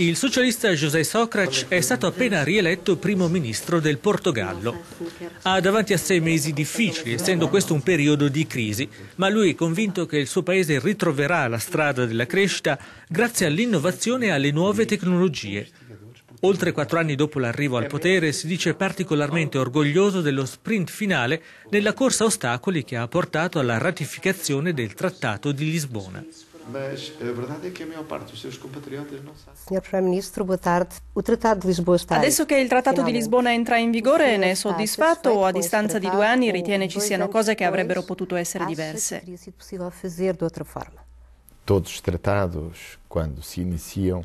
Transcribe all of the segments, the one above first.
Il socialista José Socrates è stato appena rieletto primo ministro del Portogallo. Ha davanti a sé mesi difficili, essendo questo un periodo di crisi, ma lui è convinto che il suo paese ritroverà la strada della crescita grazie all'innovazione e alle nuove tecnologie. Oltre quattro anni dopo l'arrivo al potere si dice particolarmente orgoglioso dello sprint finale nella corsa a ostacoli che ha portato alla ratificazione del Trattato di Lisbona mas eh, a verdade é que a maior parte dos seus compatriotas não sabe. Senhor Primeiro-Ministro, boa tarde. O Trattato di Lisbona sta Adesso che il Trattato di Lisbona entra in vigore, ne è soddisfatto o a distanza di due anni ritiene ci siano cose che avrebbero potuto essere diverse? Acha que teria sido possível fazer de outra forma?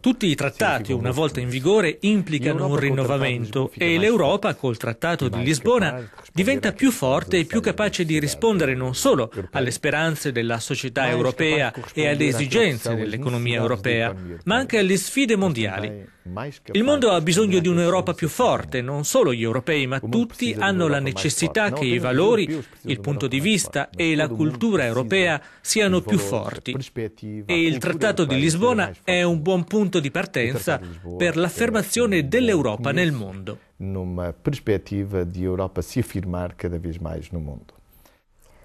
Tutti i trattati, una volta in vigore, implicano un rinnovamento e l'Europa, col Trattato di Lisbona, diventa più forte e più capace di rispondere non solo alle speranze della società europea e alle esigenze dell'economia europea, ma anche alle sfide mondiali. Il mondo ha bisogno di un'Europa più forte, non solo gli europei, ma tutti hanno la necessità che i valori, il punto di vista e la cultura europea siano più forti. E il Trattato di Lisbona è un buon punto di partenza per l'affermazione dell'Europa nel mondo. Numa eh, perspectiva di Europa si affermare cada vez mais no mundo.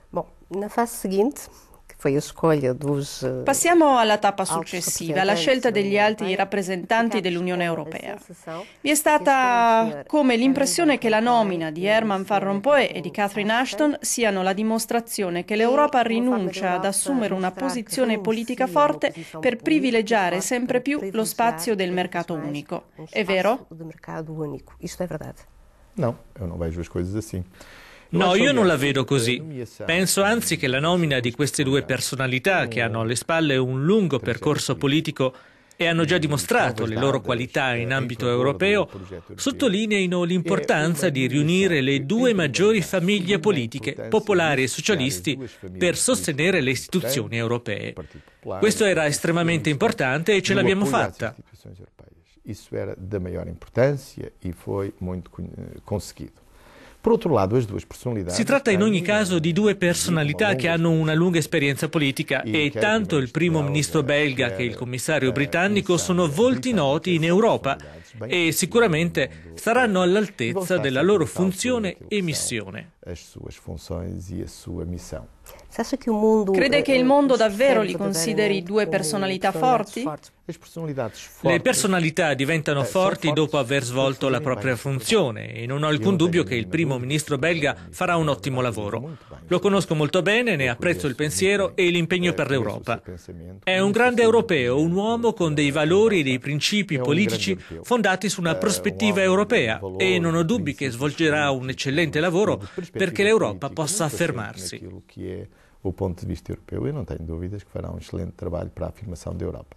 Bom, na fase seguinte, eh, Passiamo alla tappa successiva, la scelta degli alti rappresentanti dell'Unione Europea. Vi è stata come l'impressione che la nomina di Herman Van Rompuy e di Catherine Ashton siano la dimostrazione che l'Europa rinuncia ad assumere una posizione politica forte per privilegiare sempre più lo spazio del mercato unico. È vero? No, io non vejo le cose così. No, io non la vedo così. Penso anzi che la nomina di queste due personalità che hanno alle spalle un lungo percorso politico e hanno già dimostrato le loro qualità eh, in ambito europeo, sottolineino l'importanza di riunire le due maggiori famiglie politiche, popolari e socialisti, per sostenere le istituzioni europee. Questo era estremamente importante e ce l'abbiamo fatta. Questo era da maggiore importanza e foi molto eh, conseguito. Por outro lado, as duas personalidades. Si tratta in ogni caso di due personalità che hanno una lunga esperienza politica e tanto il primo ministro belga che il commissario eh, britannico sono volti noti in Europa e sicuramente saranno all'altezza della loro funzione e missione. As suas funções e a sua missão. Crede eh, che il mondo eh, davvero li consideri due personalità forti? Le personalità diventano eh, forti dopo aver svolto la propria funzione e non ho alcun dubbio che il primo ministro belga farà un ottimo lavoro. Lo conosco molto bene, ne apprezzo il pensiero e l'impegno per l'Europa. È un grande europeo, un uomo con dei valori e dei principi politici fondati su una prospettiva europea e non ho dubbi che svolgerà un eccellente lavoro perché l'Europa possa affermarsi é o ponto de vista europeu e não tenho dúvidas que fará um excelente trabalho para a afirmação da Europa.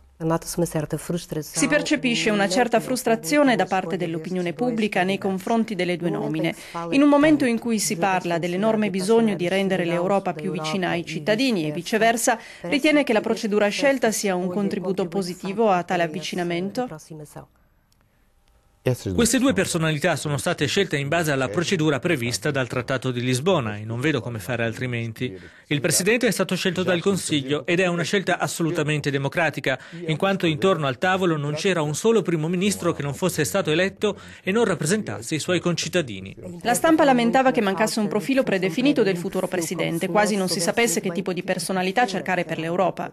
Si percepisce una certa frustrazione da parte dell'opinione pubblica nei confronti delle due nomine. In un momento in cui si parla dell'enorme bisogno di rendere l'Europa più vicina ai cittadini e viceversa, ritiene che la procedura scelta sia un contributo positivo a tale avvicinamento? Queste due personalità sono state scelte in base alla procedura prevista dal Trattato di Lisbona e non vedo come fare altrimenti. Il Presidente è stato scelto dal Consiglio ed è una scelta assolutamente democratica, in quanto intorno al tavolo non c'era un solo primo ministro che non fosse stato eletto e non rappresentasse i suoi concittadini. La stampa lamentava che mancasse un profilo predefinito del futuro Presidente, quasi non si sapesse che tipo di personalità cercare per l'Europa.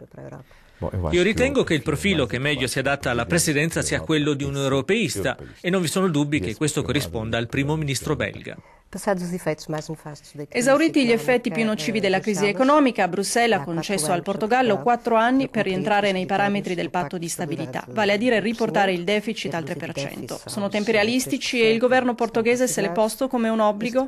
Boh, io ritengo che il profilo che meglio si adatta alla presidenza sia quello di un europeista e non vi sono dubbi che questo corrisponda al primo ministro belga. Esauriti gli effetti più eh, nocivi della diciamo, crisi economica, Bruxelles ha concesso al certo Portogallo quattro anni per rientrare nei parametri del patto di stabilità, vale a dire riportare il deficit al 3%. Sono tempi realistici e il governo portoghese se l'è posto come un obbligo?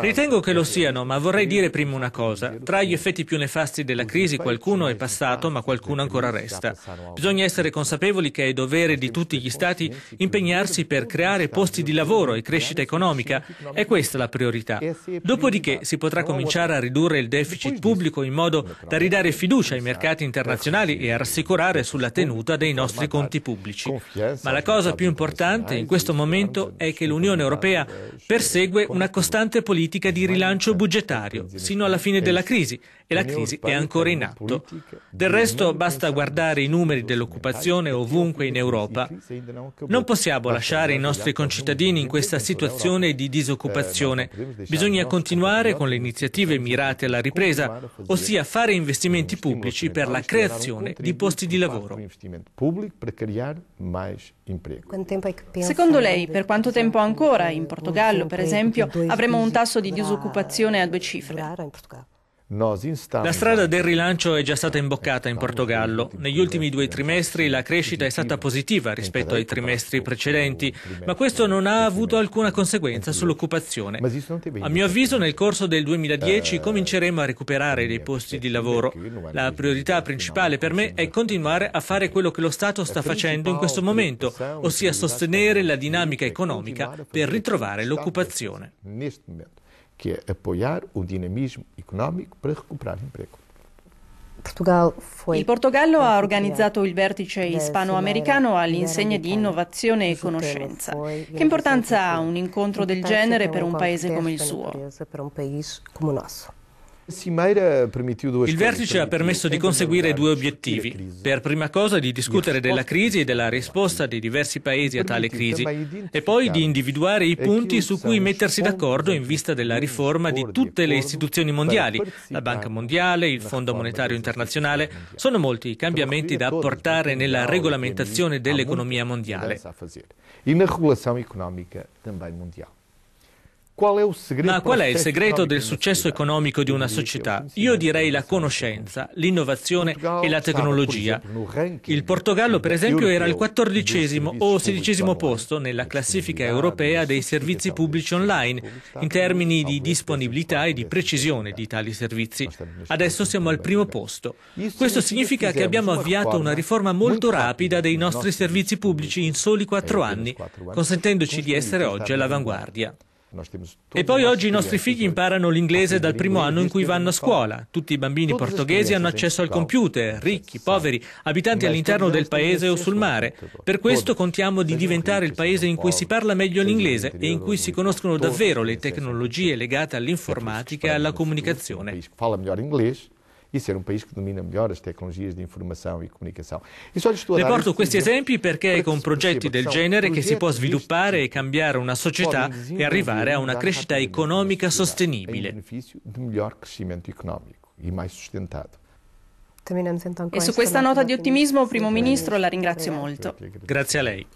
Ritengo che lo siano, ma vorrei dire prima una cosa. Tra gli effetti più nefasti della crisi qualcuno è passato, ma qualcuno ancora resta. Bisogna essere consapevoli che è dovere di tutti gli Stati impegnarsi per creare posti di lavoro e crescita economica. È questa la priorità. Dopodiché si potrà cominciare a ridurre il deficit pubblico in modo da ridare fiducia ai mercati internazionali e a rassicurare sulla tenuta dei nostri conti pubblici. Ma la cosa più importante in questo momento è che l'Unione Europea persegue una costante politica di rilancio budgetario sino alla fine della crisi e la crisi è ancora in atto. Del resto basta guardare i numeri dell'occupazione ovunque in Europa. Non possiamo eh, lasciare i nostri concittadini in questa situazione di disoccupazione. Bisogna continuare con le iniziative mirate alla ripresa, ossia fare investimenti pubblici per la creazione di posti di lavoro. Secondo lei, per quanto tempo esatto. ancora in Portogallo, per esempio, avremo un tasso di disoccupazione a due cifre? La strada del rilancio è già stata imboccata in ecco, Portogallo. Negli ultimi due trimestri la crescita è stata positiva ecco, rispetto ai ecco, trimestri precedenti, ma questo non ha avuto alcuna conseguenza sull'occupazione. A mio avviso nel corso del 2010 eh, cominceremo a recuperare dei posti di lavoro. La priorità principale per me è continuare a fare quello che lo Stato sta facendo in questo momento, ossia sostenere la dinamica economica per ritrovare l'occupazione que é apoiar o dinamismo económico para recuperar emprego. Il Portogallo ha organizzato il vertice ispano-americano all'insegna di innovazione e conoscenza. Che importanza ha un incontro del genere per un paese come il suo? Il vertice ha permesso di conseguire due obiettivi. Per prima cosa di discutere della crisi e della risposta dei diversi paesi a tale crisi e poi di individuare i punti su cui mettersi d'accordo in vista della riforma di tutte le istituzioni mondiali, la Banca Mondiale, il Fondo Monetario Internazionale. Sono molti i cambiamenti da apportare nella regolamentazione dell'economia mondiale. E nella regolazione economica mondiale. Qual è, no, qual è il segreto del successo economico di una società? Io direi la conoscenza, l'innovazione e la tecnologia. Il Portogallo, per esempio, era al quattordicesimo o sedicesimo posto nella classifica europea dei servizi pubblici online in termini di disponibilità e di precisione di tali servizi. Adesso siamo al primo posto. Questo significa che abbiamo avviato una riforma molto rapida dei nostri servizi pubblici in soli quattro eh, anni, consentendoci di essere oggi all'avanguardia. E poi oggi i nostri figli imparano l'inglese dal primo anno in cui vanno a scuola. Tutti i bambini portoghesi hanno accesso al computer, ricchi, poveri, abitanti all'interno del paese o sul mare. Per questo contiamo di diventare il paese in cui si parla meglio l'inglese e in cui si conoscono davvero le tecnologie legate all'informatica e alla comunicazione e ser um país que domina melhor as tecnologias de informação e comunicação. E só lhe estou a Riporto questi esempi perché è con progetti del genere che si può sviluppare e cambiare una società e arrivare a una crescita economica sostenibile. beneficio de melhor crescimento econômico e mais sustentado. E su questa nota di ottimismo, Primo Ministro, la ringrazio molto. Grazie a lei.